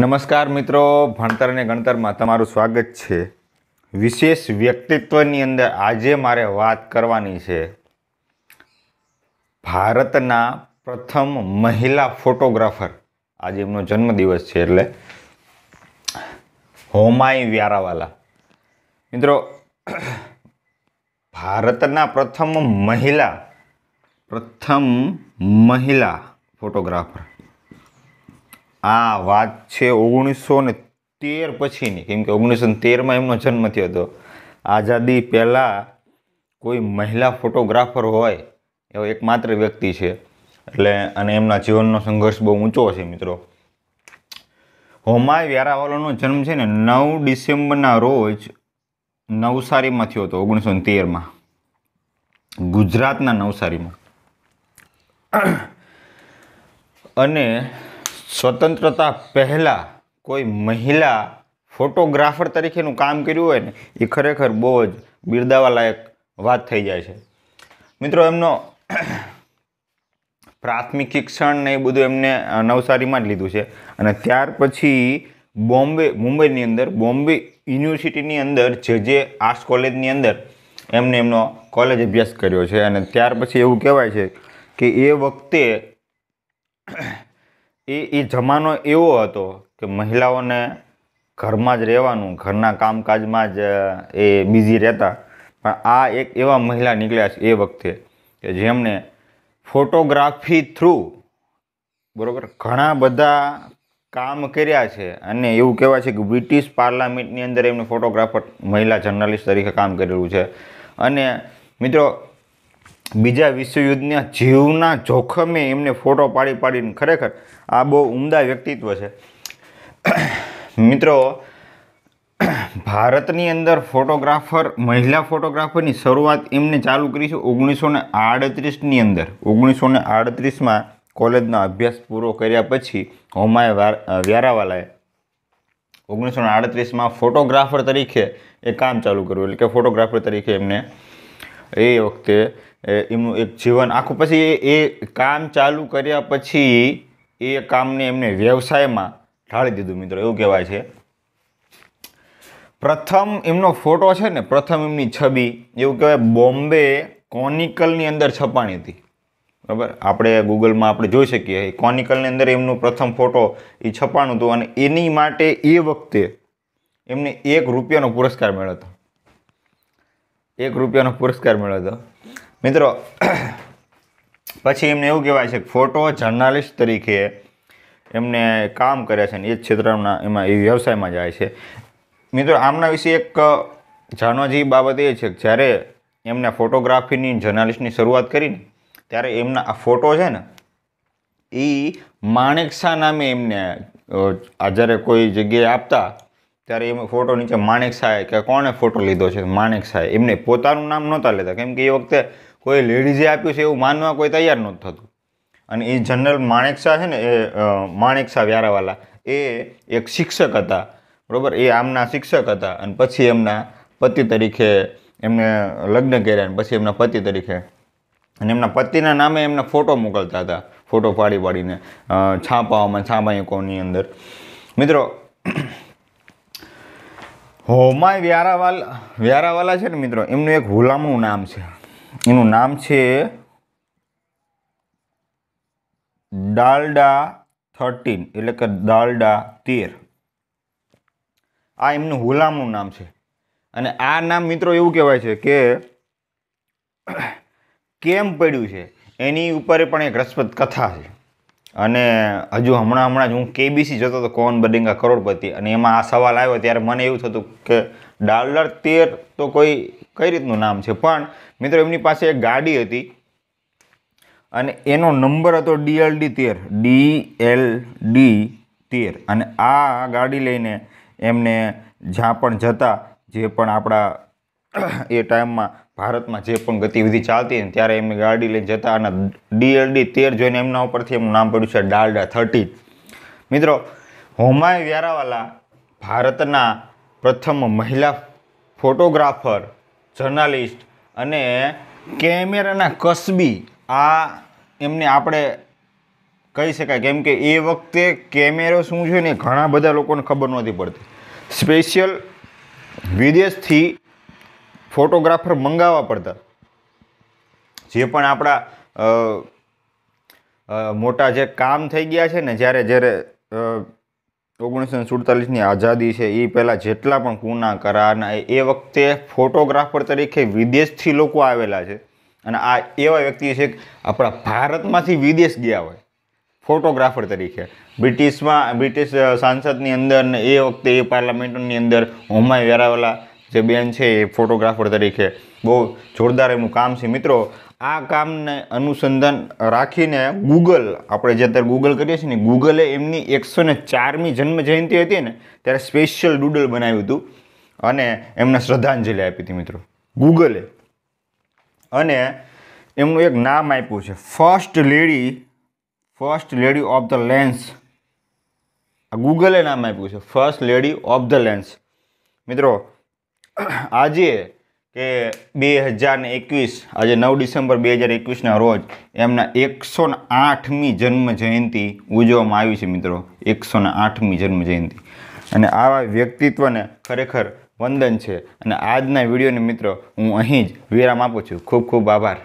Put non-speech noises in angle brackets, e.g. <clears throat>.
નમસ્કાર મિત્રો ભણતર અને ગણતરમાં તમારું સ્વાગત છે વિશેષ વ્યક્તિત્વની અંદર આજે મારે વાત કરવાની છે ભારતના પ્રથમ મહિલા ફોટોગ્રાફર આજે એમનો જન્મદિવસ છે એટલે હોમાઈ વ્યારાવાલા મિત્રો ભારતના પ્રથમ મહિલા પ્રથમ મહિલા ફોટોગ્રાફર આ વાત છે ઓગણીસો ને તેર પછીની કેમ કે ઓગણીસો ને તેરમાં એમનો જન્મ થયો હતો આઝાદી પહેલાં કોઈ મહિલા ફોટોગ્રાફર હોય એવો એકમાત્ર વ્યક્તિ છે એટલે અને એમના જીવનનો સંઘર્ષ બહુ ઊંચો છે મિત્રો હોમાય વ્યારાવાલાનો જન્મ છે ને નવ ડિસેમ્બરના રોજ નવસારીમાં થયો હતો ઓગણીસો ને તેરમાં ગુજરાતના નવસારીમાં અને સ્વતંત્રતા પહેલાં કોઈ મહિલા ફોટોગ્રાફર તરીકેનું કામ કર્યું હોય ને એ ખરેખર બહુ જ બિરદાવાલાયક વાત થઈ જાય છે મિત્રો એમનો <clears throat> પ્રાથમિક શિક્ષણ ને એ બધું એમને નવસારીમાં જ લીધું છે અને ત્યાર પછી બોમ્બે મુંબઈની અંદર બોમ્બે યુનિવર્સિટીની અંદર જે જે આર્ટ્સ કોલેજની અંદર એમને એમનો કોલેજ અભ્યાસ કર્યો છે અને ત્યાર પછી એવું કહેવાય છે કે એ વખતે એ એ જમાનો એવો હતો કે મહિલાઓને ઘરમાં જ રહેવાનું ઘરના કામકાજમાં જ એ બિઝી રહેતા પણ આ એક એવા મહિલા નીકળ્યા છે એ વખતે કે જેમણે ફોટોગ્રાફી થ્રુ બરાબર ઘણા બધા કામ કર્યા છે અને એવું કહેવાય છે કે બ્રિટિશ પાર્લામેન્ટની અંદર એમને ફોટોગ્રાફર મહિલા જર્નાલિસ્ટ તરીકે કામ કરેલું છે અને મિત્રો બીજા વિશ્વયુદ્ધના જીવના જોખમે એમને ફોટો પાડી પાડીને ખરેખર આ બહુ ઉમદા વ્યક્તિત્વ છે મિત્રો ભારતની અંદર ફોટોગ્રાફર મહિલા ફોટોગ્રાફરની શરૂઆત એમને ચાલુ કરી છે ઓગણીસો ને આડત્રીસની અંદર ઓગણીસો ને આડત્રીસમાં કોલેજનો અભ્યાસ પૂરો કર્યા પછી હોમાએ વ્યારાવાલાએ ઓગણીસો ને આડત્રીસમાં ફોટોગ્રાફર તરીકે એ કામ ચાલુ કર્યું એટલે કે ફોટોગ્રાફર તરીકે એમને એ વખતે એમનું એક જીવન આખું પછી એ કામ ચાલુ કર્યા પછી એ કામને એમને વ્યવસાયમાં ઢાળી દીધું મિત્રો એવું કહેવાય છે પ્રથમ એમનો ફોટો છે ને પ્રથમ એમની છબી એવું કહેવાય બોમ્બે કોનિકલની અંદર છપાણી હતી બરાબર આપણે ગૂગલમાં આપણે જોઈ શકીએ કોનિકલની અંદર એમનું પ્રથમ ફોટો એ છપાણું હતું અને એની માટે એ વખતે એમને એક રૂપિયાનો પુરસ્કાર મળ્યો હતો એક રૂપિયાનો પુરસ્કાર મળ્યો હતો મિત્રો પછી એમને એવું કહેવાય છે કે ફોટો જર્નાલિસ્ટ તરીકે એમને કામ કરે છે ને એ જ ક્ષેત્રના એમાં એ વ્યવસાયમાં જાય છે મિત્રો આમના વિશે એક જાણવા જેવી બાબત એ છે કે જ્યારે એમને ફોટોગ્રાફીની જર્નાલિસ્ટની શરૂઆત કરીને ત્યારે એમના આ ફોટો છે ને એ માણેકશા નામે એમને આ જ્યારે કોઈ જગ્યાએ આપતા ત્યારે એમ ફોટો નીચે માણેકશાએ કે કોણે ફોટો લીધો છે માણેકશાએ એમને પોતાનું નામ નહોતા લેતા કેમ કે એ વખતે કોઈ લેડીઝે આપ્યું છે એવું માનવા કોઈ તૈયાર નહોતું થતું અને એ જનરલ માણેક શાહ છે ને એ માણેક શાહ વ્યારાવાલા એ એક શિક્ષક હતા બરાબર એ આમના શિક્ષક હતા અને પછી એમના પતિ તરીકે એમને લગ્ન કર્યા અને પછી એમના પતિ તરીકે અને એમના પતિના નામે એમને ફોટો મોકલતા હતા ફોટો પાડી પાડીને છાપાઓમાં છાપાયકોની અંદર મિત્રો હોમાય વ્યારાવાલ વ્યારાવાલા છે ને મિત્રો એમનું એક હુલામણું નામ છે એનું નામ છે ડાલડા થર્ટીન એટલે કે ડાલડા તેર આ એમનું હુલામનું નામ છે અને આ નામ મિત્રો એવું કહેવાય છે કે કેમ પડ્યું છે એની ઉપર પણ એક રસપ્રદ કથા છે અને હજુ હમણાં હમણાં જ હું કેબીસી જતો હતો કોન બડિંગા કરોડપતિ અને એમાં આ સવાલ આવ્યો ત્યારે મને એવું થતું કે ડાલર તેર તો કોઈ કઈ રીતનું નામ છે પણ મિત્રો એમની પાસે એક ગાડી હતી અને એનો નંબર હતો ડીએલડી તેર ડી એલ ડી તેર અને આ ગાડી લઈને એમને જ્યાં પણ જતા જે પણ આપણા એ ટાઈમમાં ભારતમાં જે પણ ગતિવિધિ ચાલતી હતી ત્યારે એમની ગાડી લઈને જતા અને ડીએલડી તેર જોઈને એમના ઉપરથી એમનું નામ પડ્યું છે ડાલડા થર્ટી મિત્રો હોમાય વ્યારાવાલા ભારતના પ્રથમ મહિલા ફોટોગ્રાફર જર્નાલિસ્ટ અને કેમેરાના કસબી આ એમને આપણે કહી શકાય કેમ કે એ વખતે કેમેરો શું છે ને ઘણા બધા લોકોને ખબર નહોતી પડતી સ્પેશિયલ વિદેશથી ફોટોગ્રાફર મંગાવવા પડતા જે પણ આપણા મોટા જે કામ થઈ ગયા છે ને જ્યારે જ્યારે ઓગણીસો સુડતાલીસની આઝાદી છે એ પહેલાં જેટલા પણ ગુના કરાના એ વખતે ફોટોગ્રાફર તરીકે વિદેશથી લોકો આવેલા છે અને આ એવા વ્યક્તિ છે કે આપણા ભારતમાંથી વિદેશ ગયા હોય ફોટોગ્રાફર તરીકે બ્રિટિશમાં બ્રિટિશ સાંસદની અંદર ને એ વખતે એ પાર્લામેન્ટની અંદર હુમાય વેરાવેલા જે બેન છે એ ફોટોગ્રાફર તરીકે બહુ જોરદાર એમનું કામ છે મિત્રો આ કામને અનુસંધાન રાખીને ગૂગલ આપણે જે અત્યારે ગૂગલ કરીએ છીએ ને ગૂગલે એમની એકસો ને ચારમી જન્મ જયંતિ હતી ને ત્યારે સ્પેશિયલ ડૂડલ બનાવ્યું હતું અને એમને શ્રદ્ધાંજલિ આપી હતી મિત્રો ગૂગલે અને એમનું એક નામ આપ્યું છે first lady first lady of the lens ગૂગલે નામ આપ્યું છે first lady of the lens મિત્રો <clears throat> આજે કે બે હજાર ને એકવીસ આજે નવ ડિસેમ્બર બે હજાર એકવીસના રોજ એમના એકસો ને આઠમી જન્મ જયંતિ ઉજવવામાં આવી છે મિત્રો એકસો ને આઠમી જન્મ જયંતિ અને આવા વ્યક્તિત્વને ખરેખર વંદન છે અને આજના વિડીયોને મિત્રો હું અહીં જ વિરામ આપું છું ખૂબ ખૂબ આભાર